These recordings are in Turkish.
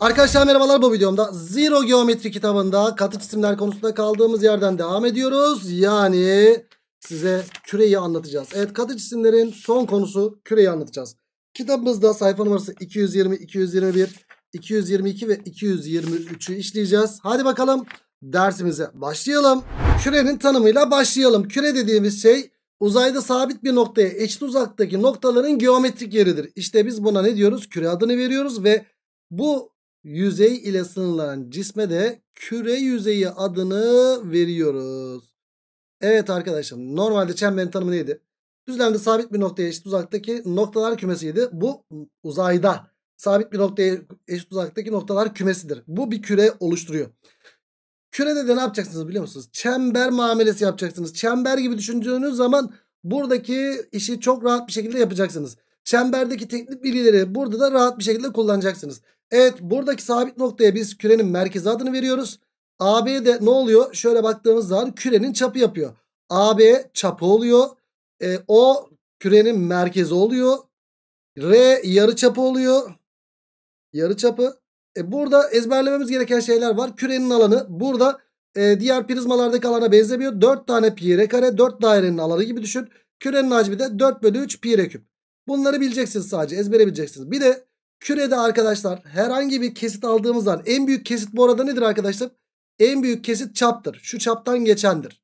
Arkadaşlar merhabalar bu videomda Zero Geometri kitabında katı cisimler konusunda kaldığımız yerden devam ediyoruz. Yani size küreyi anlatacağız. Evet katı cisimlerin son konusu küreyi anlatacağız. Kitabımızda sayfa numarası 220, 221, 222 ve 223'ü işleyeceğiz. Hadi bakalım dersimize başlayalım. Kürenin tanımıyla başlayalım. Küre dediğimiz şey uzayda sabit bir noktaya eşit uzaktaki noktaların geometrik yeridir. İşte biz buna ne diyoruz? Küre adını veriyoruz ve bu yüzey ile sınırlanan cisme de küre yüzeyi adını veriyoruz. Evet arkadaşlar normalde çemberin tanımı neydi? Düzlemde sabit bir noktaya eşit uzaktaki noktalar kümesiydi. Bu uzayda sabit bir noktaya eşit uzaktaki noktalar kümesidir. Bu bir küre oluşturuyor. Kürede de ne yapacaksınız biliyor musunuz? Çember muamelesi yapacaksınız. Çember gibi düşündüğünüz zaman buradaki işi çok rahat bir şekilde yapacaksınız. Çemberdeki teknik bilgileri burada da rahat bir şekilde kullanacaksınız. Evet buradaki sabit noktaya biz kürenin merkez adını veriyoruz. AB de ne oluyor? Şöyle baktığımız zaman kürenin çapı yapıyor. AB çapı oluyor. E, o kürenin merkezi oluyor. R yarı çapı oluyor. Yarı çapı. E, burada ezberlememiz gereken şeyler var. Kürenin alanı burada e, diğer prizmalardaki alana benzemiyor. 4 tane pi r kare 4 dairenin alanı gibi düşün. Kürenin hacmi de 4 bölü 3 pi r küp. Bunları bileceksiniz sadece ezbere bileceksiniz. Bir de kürede arkadaşlar herhangi bir kesit aldığımız zaman en büyük kesit bu arada nedir arkadaşlar? En büyük kesit çaptır. Şu çaptan geçendir.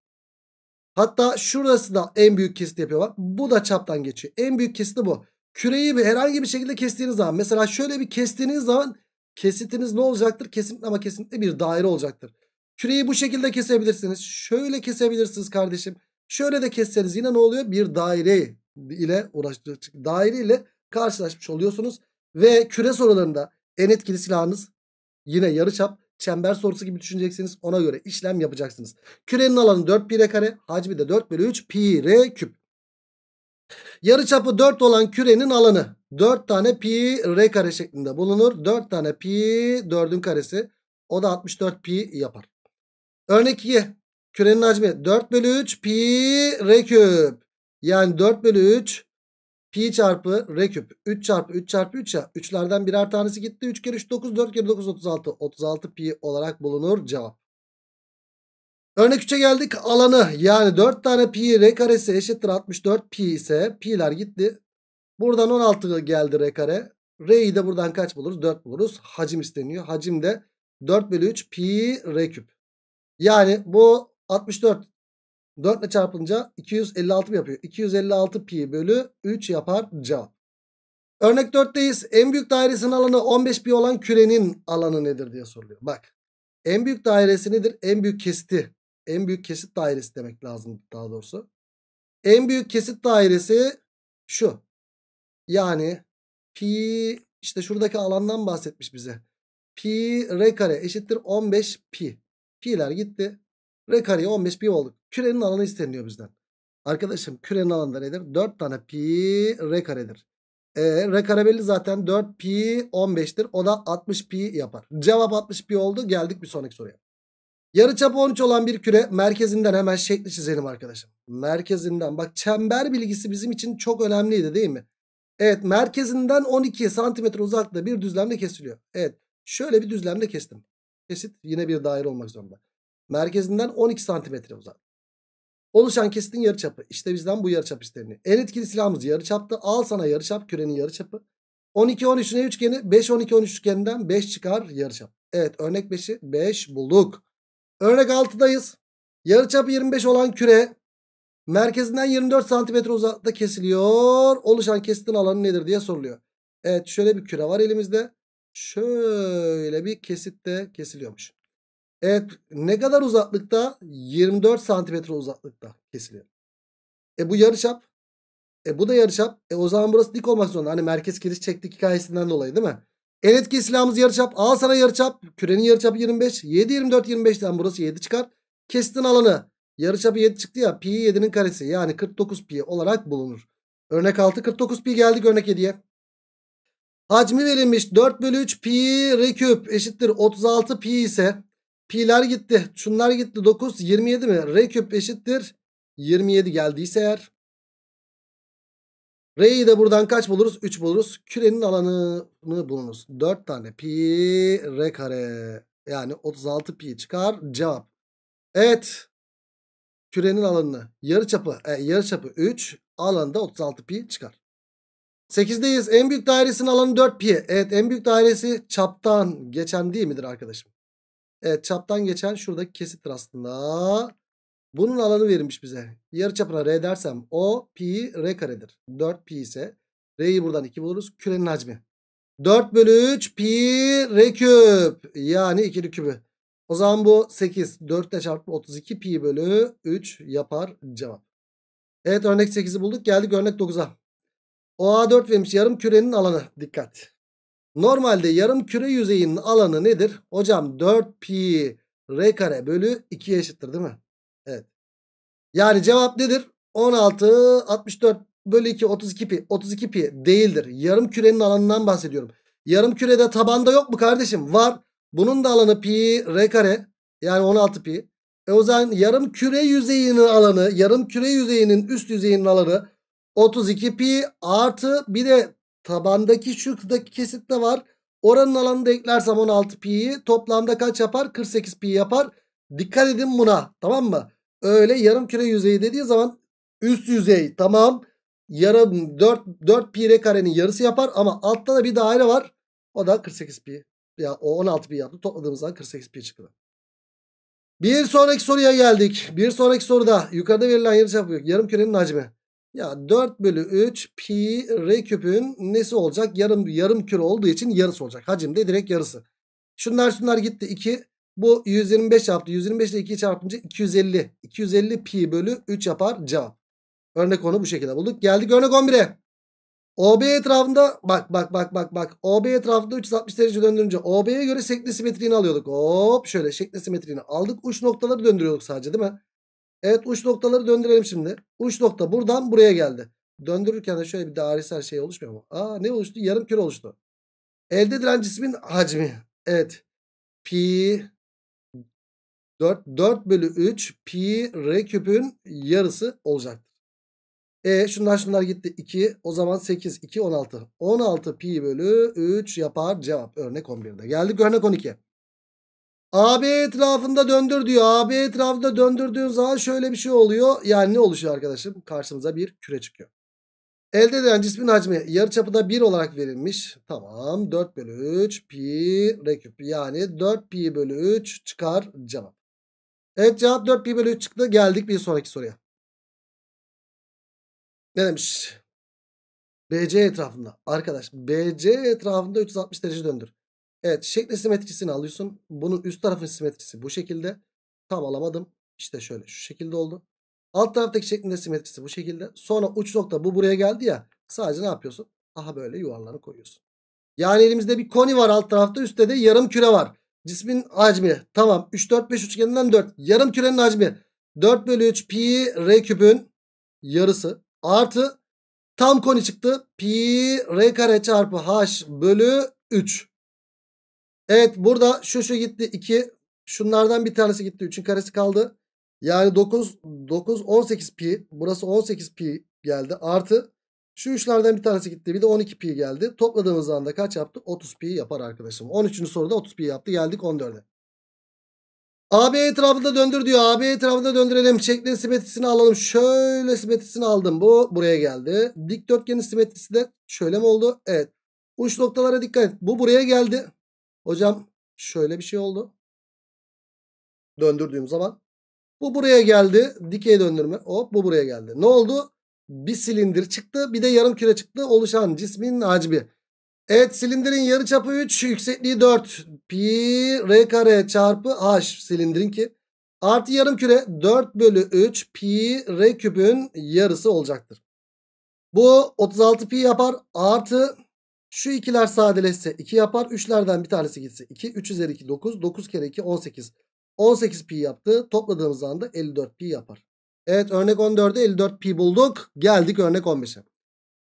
Hatta şurası da en büyük kesit yapıyor bak. Bu da çaptan geçiyor. En büyük kesiti bu. Küreyi bir herhangi bir şekilde kestiğiniz zaman mesela şöyle bir kestiğiniz zaman kesitiniz ne olacaktır? Kesinlikle ama kesinlikle bir daire olacaktır. Küreyi bu şekilde kesebilirsiniz. Şöyle kesebilirsiniz kardeşim. Şöyle de kesseniz yine ne oluyor? Bir daire ile uğraştık. Daire ile karşılaşmış oluyorsunuz. Ve küre sorularında en etkili silahınız yine yarıçap çember sorusu gibi düşüneceksiniz. Ona göre işlem yapacaksınız. Kürenin alanı 4 pi r kare. Hacmi de 4 bölü 3 pi r küp. Yarıçapı 4 olan kürenin alanı 4 tane pi r kare şeklinde bulunur. 4 tane pi 4'ün karesi. O da 64 pi yapar. Örnek 2. Kürenin hacmi 4 bölü 3 pi r küp. Yani 4 bölü 3 pi çarpı r küp 3 çarpı 3 çarpı 3 ya 3'lerden birer tanesi gitti. 3 kere 3 9 4 kere 9 36 36 pi olarak bulunur cevap. Örnek 3'e geldik alanı yani 4 tane pi r karesi eşittir 64 pi ise pi'ler gitti. Buradan 16 geldi r kare. R'yi de buradan kaç buluruz? 4 buluruz. Hacim isteniyor. Hacim de 4 bölü 3 pi r küp. Yani bu 64 4 ile çarpınca 256 mı yapıyor? 256 pi bölü 3 yapar cevap. Örnek 4'teyiz. En büyük dairesinin alanı 15 pi olan kürenin alanı nedir diye soruluyor. Bak en büyük dairesi nedir? En büyük kesiti. En büyük kesit dairesi demek lazım daha doğrusu. En büyük kesit dairesi şu. Yani pi işte şuradaki alandan bahsetmiş bize. Pi r kare eşittir 15 pi. Pi'ler gitti. R kareye 15 pi olduk. Kürenin alanı isteniyor bizden. Arkadaşım kürenin alanı da nedir? 4 tane pi R karedir. E, R kare belli zaten 4 pi 15'tir. O da 60 pi yapar. Cevap 60 pi oldu. Geldik bir sonraki soruya. Yarıçapı 13 olan bir küre merkezinden hemen şekli çizelim arkadaşım. Merkezinden bak çember bilgisi bizim için çok önemliydi değil mi? Evet merkezinden 12 santimetre uzakta bir düzlemde kesiliyor. Evet şöyle bir düzlemde kestim. Kesit yine bir daire olmak zorunda. Merkezinden 12 santimetre uzak. Oluşan kesitin yarıçapı. İşte bizden bu yarıçap isteniyor. En etkili silahımız yarıçaptı. Al sana yarıçap kürenin yarıçapı. 12 13 ne üçgeni? 5 12 13 üçgeninden 5 çıkar yarıçap. Evet örnek 5'i 5 bulduk. Örnek 6'dayız. Yarıçapı 25 olan küre merkezinden 24 santimetre uzakta kesiliyor. Oluşan kesitin alanı nedir diye soruluyor. Evet şöyle bir küre var elimizde. Şöyle bir kesitte kesiliyormuş. Evet ne kadar uzaklıkta? 24 santimetre uzaklıkta kesiliyor. E bu yarıçap. E bu da yarıçap. E o zaman burası dik olmak zorunda. Hani merkez kiriş çektik hikayesinden dolayı değil mi? En etki silahımız yarıçap. Al sana yarıçap. Kürenin yarıçapı 25. 7 24 25'ten burası 7 çıkar. Kestin alanı. Yarıçapı 7 çıktı ya. Pi 7'nin karesi. Yani 49 pi olarak bulunur. Örnek 6 49 pi geldik örnek 7'ye. Hacmi verilmiş 4 bölü 3 pi r küp eşittir 36 pi ise Pi'ler gitti. Şunlar gitti. 9 27 mi? R küp eşittir. 27 geldiyse eğer. R'yi de buradan kaç buluruz? 3 buluruz. Kürenin alanını bulunuz. 4 tane pi R kare. Yani 36 pi çıkar. Cevap. Evet. Kürenin alanını yarı çapı, e, yarı çapı 3 alanda 36 pi çıkar. 8'deyiz. En büyük dairesinin alanı 4 pi. Evet en büyük dairesi çaptan geçen değil midir arkadaşım? Evet çaptan geçen şuradaki kesit aslında. Bunun alanı verilmiş bize. yarı çapına R dersem O pi R karedir. 4 pi ise R'yi buradan 2 buluruz. Kürenin hacmi. 4 bölü 3 pi R küp. Yani ikili kübü. O zaman bu 8. 4 ile çarptım 32 pi bölü 3 yapar cevap. Evet örnek 8'i bulduk. Geldik örnek 9'a. OA4 vermiş yarım kürenin alanı. Dikkat. Normalde yarım küre yüzeyinin alanı nedir? Hocam 4 pi r kare bölü 2'ye eşittir değil mi? Evet. Yani cevap nedir? 16 64 bölü 2 32 pi 32 pi değildir. Yarım kürenin alanından bahsediyorum. Yarım kürede tabanda yok mu kardeşim? Var. Bunun da alanı pi r kare yani 16 pi. E o zaman yarım küre yüzeyinin alanı yarım küre yüzeyinin üst yüzeyinin alanı 32 pi artı bir de Tabandaki şuradaki kesitte var. Oranın alanını da eklersem 16 pi'yi toplamda kaç yapar? 48 pi yapar. Dikkat edin buna tamam mı? Öyle yarım küre yüzeyi dediği zaman üst yüzey tamam. Yarım 4, 4 pi r karenin yarısı yapar ama altta da bir daire var. O da 48 pi. Ya o 16 pi yaptı. Topladığımız zaman 48 pi çıkıyor. Bir sonraki soruya geldik. Bir sonraki soruda yukarıda verilen yarısı yapıyor. yarım kürenin hacmi. Ya 4 bölü 3 pi r küpün nesi olacak? Yarım yarım küre olduğu için yarısı olacak. Hacim de direkt yarısı. Şunlar şunlar gitti 2. Bu 125 yaptı. 125 ile 2'yi çarpınca 250. 250 pi bölü 3 yapar cevap. Örnek onu bu şekilde bulduk. Geldik örnek 11'e. OB etrafında bak bak bak bak bak. OB etrafında 360 derece döndürünce OB'ye göre şekli simetriğini alıyorduk. Hop şöyle şekli simetriğini aldık. Uç noktaları döndürüyorduk sadece değil mi? Evet uç noktaları döndürelim şimdi. Uç nokta buradan buraya geldi. Döndürürken de şöyle bir dairesel şey oluşmuyor mu? Aa ne oluştu? Yarım küre oluştu. Elde edilen cismin hacmi. Evet. Pi 4, 4 bölü 3 pi r küpün yarısı olacaktır. E şunlar şunlar gitti 2 o zaman 8 2 16 16 pi bölü 3 yapar cevap örnek 11'de geldik örnek 12. AB etrafında döndür diyor. AB etrafında döndürdüğün zaman şöyle bir şey oluyor. Yani ne oluşuyor arkadaşım? Karşımıza bir küre çıkıyor. Elde edilen cismin hacmi yarıçapı da 1 olarak verilmiş. Tamam 4 bölü 3 pi r Yani 4 pi bölü 3 çıkar cevap. Evet cevap 4 pi bölü 3 çıktı. Geldik bir sonraki soruya. Ne demiş? BC etrafında. Arkadaş BC etrafında 360 derece döndür. Evet şekli simetrisini alıyorsun. Bunun üst tarafın simetrisi bu şekilde. Tam alamadım. İşte şöyle şu şekilde oldu. Alt taraftaki şeklinde simetrisi bu şekilde. Sonra uç nokta bu buraya geldi ya. Sadece ne yapıyorsun? Aha böyle yuvarlarını koyuyorsun. Yani elimizde bir koni var alt tarafta. Üstte de yarım küre var. Cismin hacmi. Tamam. 3, 4, 5 üçgeninden 4. Yarım kürenin hacmi. 4 bölü 3 pi r küpün yarısı. Artı tam koni çıktı. Pi r kare çarpı h bölü 3. Evet burada şu şu gitti 2. Şunlardan bir tanesi gitti. 3'ün karesi kaldı. Yani 9, 9 18 pi. Burası 18 pi geldi. Artı şu üçlerden bir tanesi gitti. Bir de 12 pi geldi. Topladığımız anda kaç yaptı? 30 pi yapar arkadaşım. 13. soruda 30 pi yaptı. Geldik 14'e. AB etrafında döndür diyor. AB etrafında döndürelim. Şeklin simetrisini alalım. Şöyle simetrisini aldım. Bu buraya geldi. Dikdörtgenin simetrisi de şöyle mi oldu? Evet. Uç noktalara dikkat et. Bu buraya geldi. Hocam şöyle bir şey oldu. Döndürdüğüm zaman. Bu buraya geldi. Dikey döndürme. Hop bu buraya geldi. Ne oldu? Bir silindir çıktı. Bir de yarım küre çıktı. Oluşan cismin hacmi. Evet silindirin yarı çapı 3. Yüksekliği 4. Pi r kare çarpı h silindirin ki. Artı yarım küre 4 bölü 3 pi r küpün yarısı olacaktır. Bu 36 pi yapar. Artı şu ikiler sadeleşse 2 yapar. üçlerden bir tanesi gitse 2. 3 üzeri 2 9. 9 kere 2 18. 18 pi yaptı. Topladığımız anda 54 pi yapar. Evet örnek 14'e 54 pi bulduk. Geldik örnek 15'e.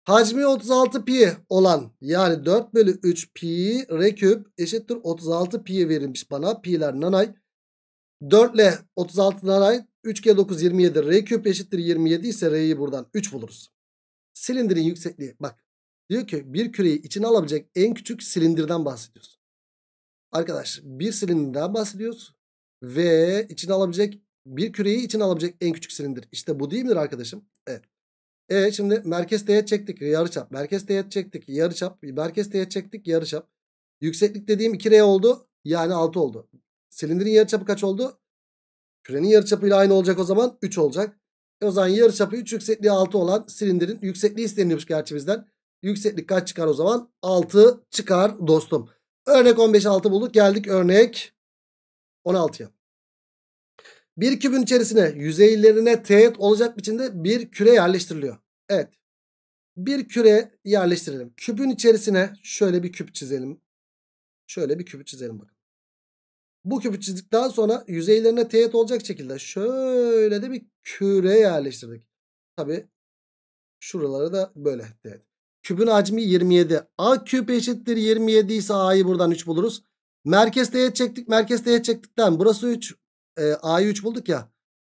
Hacmi 36 pi olan yani 4 bölü 3 pi küp eşittir 36 pi verilmiş bana. Pi'ler nanay. 4 ile 36 nanay 3 kere 9 27 küp eşittir 27 ise reyi buradan 3 buluruz. Silindirin yüksekliği bak Diyor ki bir küreyi içine alabilecek en küçük silindirden bahsediyoruz. Arkadaş bir silindirden bahsediyoruz. Ve içine alabilecek bir küreyi içine alabilecek en küçük silindir. İşte bu değil midir arkadaşım? Evet. E şimdi merkez teğet çektik yarıçap. Merkez teğet çektik yarıçap. Merkez teğet çektik yarıçap. Yükseklik dediğim 2R oldu. Yani 6 oldu. Silindirin yarıçapı kaç oldu? Kürenin yarıçapıyla aynı olacak o zaman 3 olacak. E o zaman yarıçapı 3 yüksekliği 6 olan silindirin yüksekliği istenilmiş gerçi bizden. Yükseklik kaç çıkar o zaman? 6 çıkar dostum. Örnek 15 6 bulduk. Geldik örnek 16'ya. Bir kübün içerisine yüzeylerine teğet olacak biçimde bir küre yerleştiriliyor. Evet. Bir küre yerleştirelim. Kübün içerisine şöyle bir küp çizelim. Şöyle bir küp çizelim bakın. Bu küpü çizdikten sonra yüzeylerine teğet olacak şekilde şöyle de bir küre yerleştirdik. Tabi şuraları da böyle teğet. Küpün hacmi 27. A küp eşittir 27 ise A'yı buradan 3 buluruz. Merkez teğet çektik. Merkez teğet çektikten burası 3. E, A'yı 3 bulduk ya.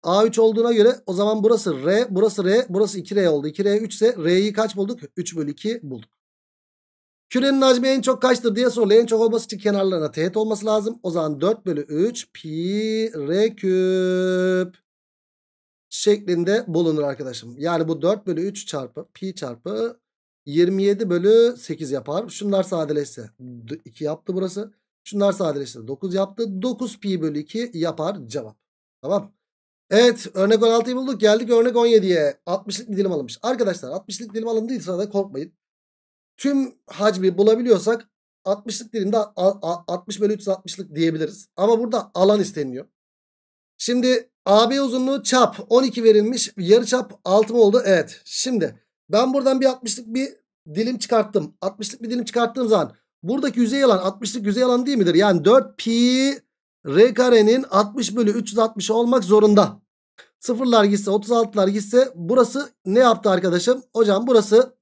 A3 olduğuna göre o zaman burası R, burası R, burası 2R oldu. 2R 3 ise R'yi kaç bulduk? 3 bölü 2 bulduk. Kürenin hacmi en çok kaçtır diye soruluyor. En çok olması için kenarlarına teğet olması lazım. O zaman 4 bölü 3 pi r küp şeklinde bulunur arkadaşım. Yani bu 4 bölü 3 çarpı pi çarpı 27 bölü 8 yapar. Şunlar sadeleşse 2 yaptı burası. Şunlar sadeleşse 9 yaptı. 9 pi bölü 2 yapar cevap. Tamam. Evet örnek 16'yı bulduk. Geldik örnek 17'ye. 60'lık bir dilim alınmış. Arkadaşlar 60'lık dilim alındıysa da korkmayın. Tüm hacmi bulabiliyorsak 60'lık dilimde 60 bölü 360'lık diyebiliriz. Ama burada alan isteniyor. Şimdi AB uzunluğu çap 12 verilmiş. Yarı çap 6 mı oldu? Evet. Şimdi ben buradan bir 60'lık bir dilim çıkarttım. 60'lık bir dilim çıkarttığım zaman buradaki yüzey alan 60'lık yüzey alan değil midir? Yani 4 pi r karenin 60 bölü 360 olmak zorunda. Sıfırlar gitse 36'lar gitse burası ne yaptı arkadaşım? Hocam burası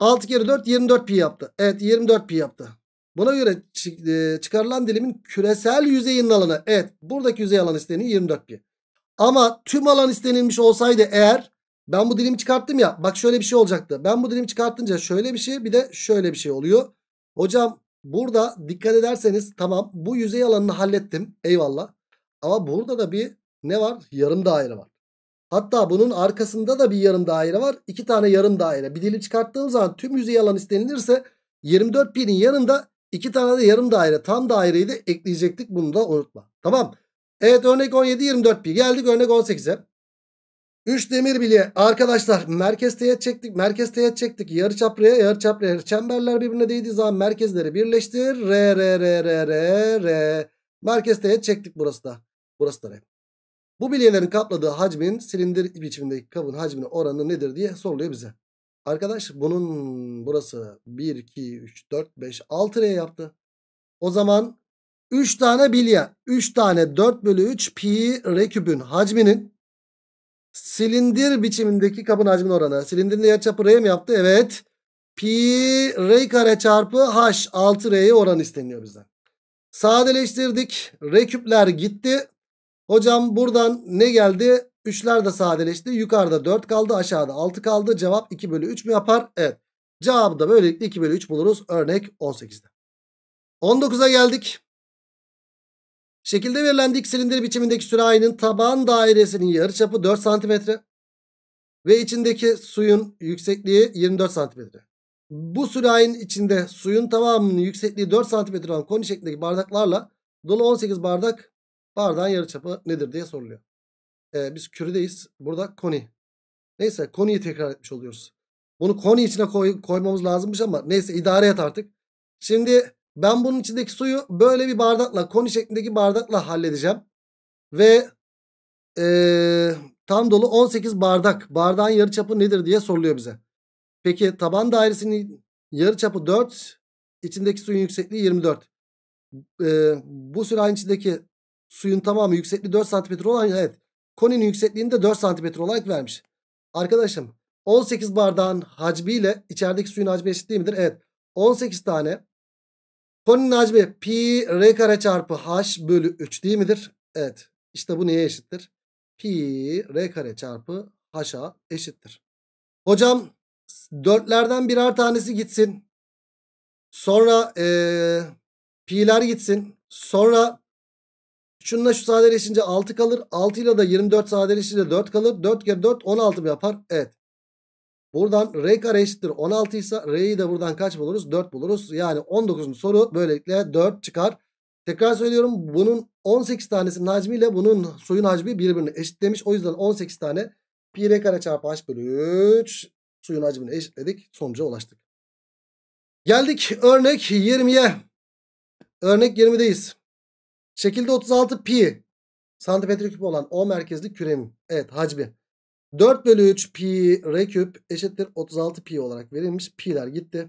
6 kere 4 24 pi yaptı. Evet 24 pi yaptı. Buna göre e, çıkarılan dilimin küresel yüzeyin alanı. Evet buradaki yüzey alan isteniyor 24 pi. Ama tüm alan istenilmiş olsaydı eğer ben bu dilimi çıkarttım ya. Bak şöyle bir şey olacaktı. Ben bu dilimi çıkarttınca şöyle bir şey bir de şöyle bir şey oluyor. Hocam burada dikkat ederseniz tamam bu yüzey alanını hallettim. Eyvallah. Ama burada da bir ne var? Yarım daire var. Hatta bunun arkasında da bir yarım daire var. İki tane yarım daire. Bir dilim çıkarttığım zaman tüm yüzey alanı istenilirse 24 pi'nin yanında iki tane de yarım daire. Tam daireyi de ekleyecektik. Bunu da unutma. Tamam. Evet örnek 17-24 pi. Geldik örnek 18'e. 3 demir bile arkadaşlar merkez teğet çektik. Merkez teğet çektik. Yarı çapraya yarı çapraya çemberler birbirine değdiği zaman merkezleri birleştir. R R R R R R. Merkez teğet çektik burası da. Burası da R. Bu bilyelerin kapladığı hacmin silindir biçimindeki kabın hacmine oranı nedir diye soruluyor bize. Arkadaş bunun burası 1, 2, 3, 4, 5, 6 R yaptı. O zaman 3 tane bilye 3 tane 4 bölü 3 pi R küpün hacminin silindir biçimindeki kabın hacmin oranı. Silindirin yarıçapı R mi yaptı? Evet. Pi R kare çarpı H 6R'ye oran isteniyor bizden. Sadeleştirdik. R küpler gitti. Hocam buradan ne geldi? Üçler de sadeleşti. Yukarıda 4 kaldı. Aşağıda 6 kaldı. Cevap 2 bölü 3 mü yapar? Evet. Cevabı da böylelikle 2 bölü 3 buluruz. Örnek 18'de. 19'a geldik. Şekilde verilen dik silindir biçimindeki sürahinin taban dairesinin yarıçapı 4 cm ve içindeki suyun yüksekliği 24 cm. Bu sürahinin içinde suyun tamamının yüksekliği 4 cm olan koni şeklindeki bardaklarla dolu 18 bardak bardağın yarıçapı nedir diye soruluyor. Ee, biz küredeyiz. Burada koni. Neyse koniyi tekrar etmiş oluyoruz. Bunu koni içine koy, koymamız lazımmış ama neyse idare et artık. Şimdi ben bunun içindeki suyu böyle bir bardakla koni şeklindeki bardakla halledeceğim. Ve ee, tam dolu 18 bardak. Bardağın yarıçapı nedir diye soruluyor bize. Peki taban dairesinin yarıçapı 4. içindeki suyun yüksekliği 24. Ee, bu sürahin içindeki suyun tamamı yüksekliği 4 cm olan evet. Koninin yüksekliğini de 4 cm olarak vermiş. Arkadaşım 18 bardağın hacmiyle içerideki suyun hacmi eşit değil midir? Evet. 18 tane Koni Necmi pi r kare çarpı h bölü 3 değil midir? Evet. İşte bu neye eşittir? Pi r kare çarpı h'a eşittir. Hocam dörtlerden birer tanesi gitsin. Sonra ee, pi'ler gitsin. Sonra şununla şu sadeleşince 6 kalır. 6 ile de 24 sadeleşince 4 kalır. 4 kere 4 16 mı yapar? Evet. Buradan R kare eşittir 16 ise R'yi de buradan kaç buluruz? 4 buluruz. Yani 19. soru böylelikle 4 çıkar. Tekrar söylüyorum bunun 18 tanesinin hacmiyle bunun suyun hacmi birbirini eşitlemiş. O yüzden 18 tane pi r kare çarpı h bölü 3 suyun hacmini eşitledik. Sonuca ulaştık. Geldik örnek 20'ye. Örnek 20'deyiz. Şekilde 36 pi santimetre küp olan O merkezli kürenin evet hacmi 4 bölü 3 pi r küp eşittir 36 pi olarak verilmiş. Pi'ler gitti.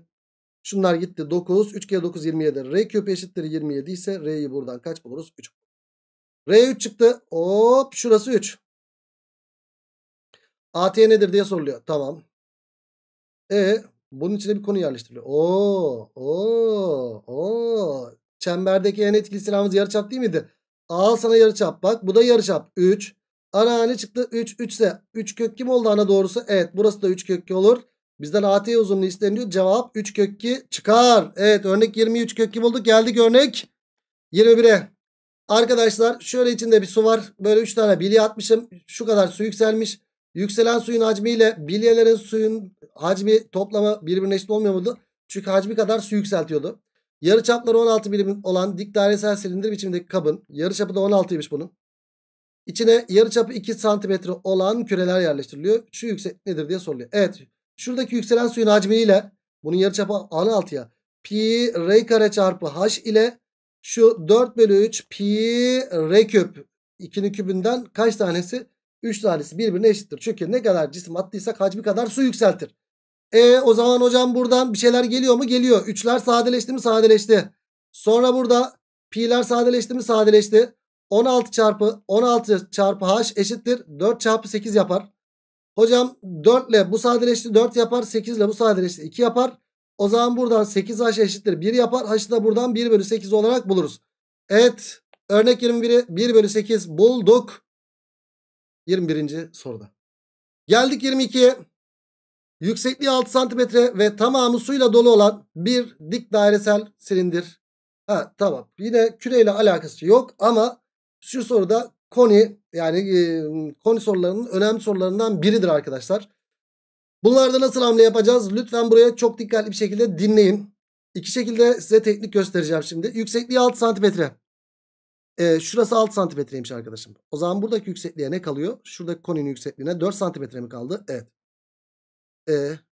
Şunlar gitti 9. 3 kere 9 27. R küp eşittir 27 ise R'yi buradan kaç buluruz? 3. R 3 çıktı. Hop şurası 3. AT nedir diye soruluyor. Tamam. E bunun içine bir konu yerleştiriliyor. Oo, oo, oo. Çemberdeki en etkili silahımız yarıçap değil miydi? Al sana yarıçap bak. Bu da yarıçap 3. Ana ne çıktı? 3. 3 ise 3 kök kim oldu ana doğrusu? Evet burası da 3 kök olur. Bizden AT uzunluğu isteniyor. Cevap 3 kök çıkar. Evet örnek 23 kök kim oldu? Geldik örnek 21'e. Arkadaşlar şöyle içinde bir su var. Böyle 3 tane bilye atmışım. Şu kadar su yükselmiş. Yükselen suyun hacmi ile bilyelerin suyun hacmi toplamı birbirine eşit olmuyor muydu? Çünkü hacmi kadar su yükseltiyordu. Yarı çapları 16 birim olan dik dairesel silindir biçimindeki kabın yarı çapı da 16'ymış bunun. İçine yarıçapı 2 santimetre olan küreler yerleştiriliyor. Şu yüksek nedir diye soruluyor. Evet şuradaki yükselen suyun hacmiyle bunun yarıçapı a'nın altıya pi r kare çarpı h ile şu 4 bölü 3 pi r küp 2'nin kübünden kaç tanesi? 3 tanesi birbirine eşittir. Çünkü ne kadar cisim attıysak hacmi kadar su yükseltir. E o zaman hocam buradan bir şeyler geliyor mu? Geliyor. Üçler sadeleşti mi? Sadeleşti. Sonra burada pi'ler sadeleşti mi? Sadeleşti. 16 çarpı 16 çarpı h eşittir 4 çarpı 8 yapar. Hocam 4 ile bu sadeleşti 4 yapar. 8 ile bu sadeleşti 2 yapar. O zaman buradan 8h eşittir 1 yapar. H'ı da buradan 1 bölü 8 olarak buluruz. Evet örnek 21'i 1 bölü 8 bulduk. 21. soruda. Geldik 22'ye. Yüksekliği 6 santimetre ve tamamı suyla dolu olan bir dik dairesel silindir. Ha tamam yine küreyle alakası yok ama şu soruda Koni yani e, Koni sorularının önemli sorularından biridir arkadaşlar. Bunlarda nasıl hamle yapacağız? Lütfen buraya çok dikkatli bir şekilde dinleyin. İki şekilde size teknik göstereceğim şimdi. Yüksekliği 6 santimetre. E, şurası 6 santimetreymiş arkadaşım. O zaman buradaki yüksekliğe ne kalıyor? Şuradaki koninin yüksekliğine 4 santimetre mi kaldı? Evet. E,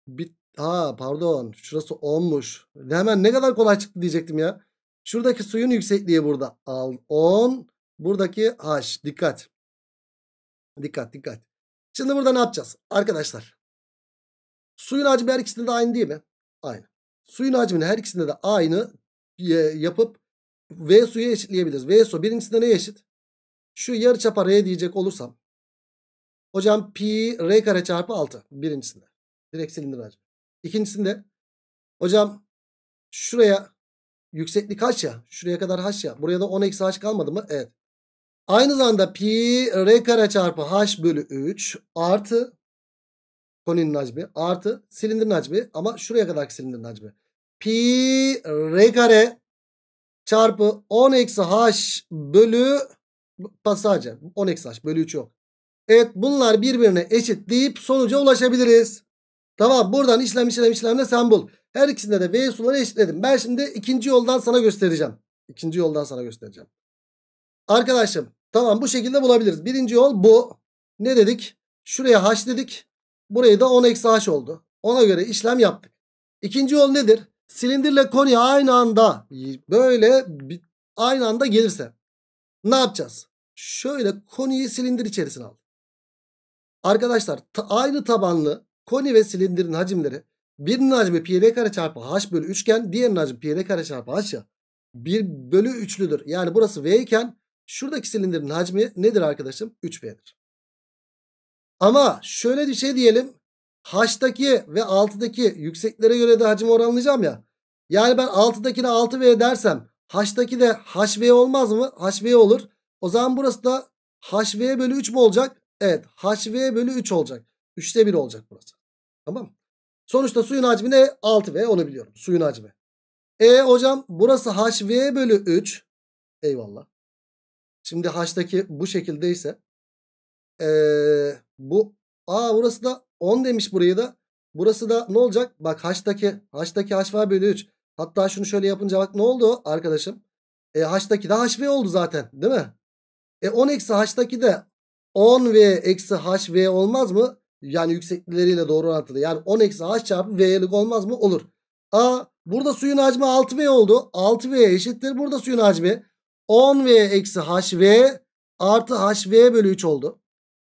bir, ha pardon. Şurası 10'muş. Hemen ne kadar kolay çıktı diyecektim ya. Şuradaki suyun yüksekliği burada. Al 10. Buradaki H dikkat. Dikkat dikkat. Şimdi burada ne yapacağız? Arkadaşlar suyun hacmi her ikisinde de aynı değil mi? Aynı. Suyun hacmini her ikisinde de aynı yapıp V suyu eşitleyebiliriz. V su birincisinde ne eşit? Şu yarı çapa R diyecek olursam. Hocam pi R kare çarpı 6 birincisinde. Direkt silindir hacmi. İkincisinde hocam şuraya yükseklik h ya. Şuraya kadar h ya. Buraya da 10 eksi h kalmadı mı? Evet. Aynı zamanda pi r kare çarpı h bölü 3 artı koninin hacmi artı silindirin hacmi ama şuraya kadar silindirin hacmi. Pi r kare çarpı 10 eksi h bölü pasajı 10 eksi h bölü 3 yok. Evet bunlar birbirine eşit deyip sonuca ulaşabiliriz. Tamam buradan işlem işlem işlemle sen bul. Her ikisinde de V suları eşitledim. Ben şimdi ikinci yoldan sana göstereceğim. İkinci yoldan sana göstereceğim. Arkadaşım Tamam bu şekilde bulabiliriz. Birinci yol bu. Ne dedik? Şuraya h dedik. Burayı da 10 eksi h oldu. Ona göre işlem yaptık. İkinci yol nedir? Silindirle koni aynı anda böyle aynı anda gelirse ne yapacağız? Şöyle koniyi silindir içerisine al. Arkadaşlar aynı tabanlı koni ve silindirin hacimleri birinin hacmi pi r kare çarpı h bölü üçgen diğerinin hacmi pi r kare çarpı h ya. 1 bölü üçlüdür. Yani burası v iken Şuradaki silindirin hacmi nedir arkadaşım? 3P'dir. Ama şöyle bir şey diyelim. H'daki ve 6'daki yükseklere göre de hacim oranlayacağım ya. Yani ben 6'dakine 6V dersem H'daki de HV olmaz mı? HV olur. O zaman burası da HV bölü 3 mü olacak? Evet HV bölü 3 olacak. 3'te 1 olacak burası. Tamam Sonuçta suyun hacmi ne? 6V onu biliyorum. Suyun hacmi. E hocam burası HV bölü 3. Eyvallah. Şimdi H'daki bu şekildeyse ee, bu A burası da 10 demiş burayı da. Burası da ne olacak? Bak H'daki H'daki H var bölü 3. Hatta şunu şöyle yapınca bak ne oldu arkadaşım? E, H'daki de HV oldu zaten değil mi? E 10 eksi H'daki de 10V eksi HV olmaz mı? Yani yükseklikleriyle doğru orantılı. Yani 10 eksi H çarpı V'lik olmaz mı? Olur. A burada suyun hacmi 6V oldu. 6V eşittir burada suyun hacmi. 10v eksi hv artı hv bölü 3 oldu.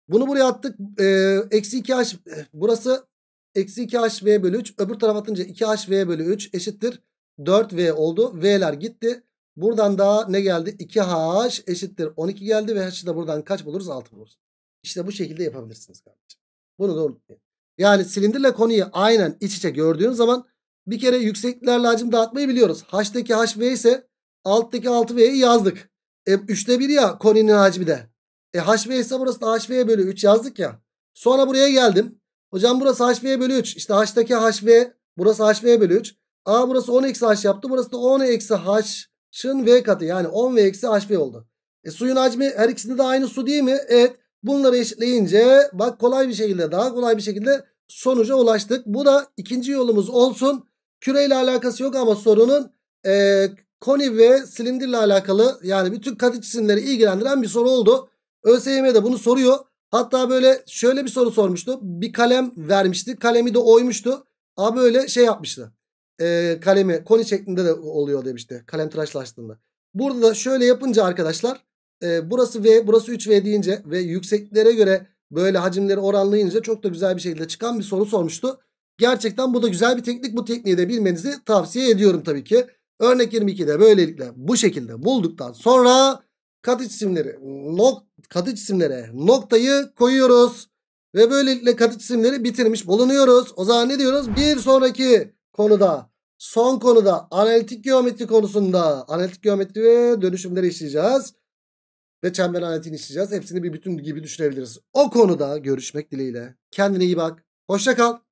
Bunu buraya attık. Ee, eksi 2h eh, burası eksi 2hv bölü 3. Öbür tarafa atınca 2hv bölü 3 eşittir. 4v oldu. V'ler gitti. Buradan daha ne geldi? 2h eşittir 12 geldi ve h'ı da buradan kaç buluruz? 6 buluruz. İşte bu şekilde yapabilirsiniz kardeşim. Bunu da unutmayın. Yani silindirle konuyu aynen iç içe gördüğün zaman bir kere yüksekliklerle hacim dağıtmayı biliyoruz. H'deki h v ise Alttaki 6V'yi yazdık. E, 3'te 1 ya koninin hacmi de. E HV ise burası da HV bölü 3 yazdık ya. Sonra buraya geldim. Hocam burası HV bölü 3. İşte H'taki HV burası HV bölü 3. A burası 10 eksi H yaptı. Burası da 10 eksi H'ın V katı. Yani 10 V eksi HV oldu. E suyun hacmi her ikisinde de aynı su değil mi? Evet. Bunları eşitleyince bak kolay bir şekilde daha kolay bir şekilde sonuca ulaştık. Bu da ikinci yolumuz olsun. Küreyle alakası yok ama sorunun e, koni ve silindirle alakalı yani bütün kat cisimleri ilgilendiren bir soru oldu. ÖSYM bunu soruyor. Hatta böyle şöyle bir soru sormuştu. Bir kalem vermişti. Kalemi de oymuştu. A böyle şey yapmıştı. E, kalemi koni şeklinde de oluyor demişti. Kalem tıraşlaştığında. Burada da şöyle yapınca arkadaşlar e, burası V burası 3V deyince ve yükseklere göre böyle hacimleri oranlayınca çok da güzel bir şekilde çıkan bir soru sormuştu. Gerçekten bu da güzel bir teknik. Bu tekniği de bilmenizi tavsiye ediyorum tabii ki. Örnek 22'de böylelikle bu şekilde bulduktan sonra kat cisimleri nok katı cisimlere noktayı koyuyoruz. Ve böylelikle katı cisimleri bitirmiş bulunuyoruz. O zaman ne diyoruz? Bir sonraki konuda son konuda analitik geometri konusunda analitik geometri ve dönüşümleri işleyeceğiz. Ve çember analitiğini işleyeceğiz. Hepsini bir bütün gibi düşünebiliriz. O konuda görüşmek dileğiyle. Kendine iyi bak. Hoşça kal.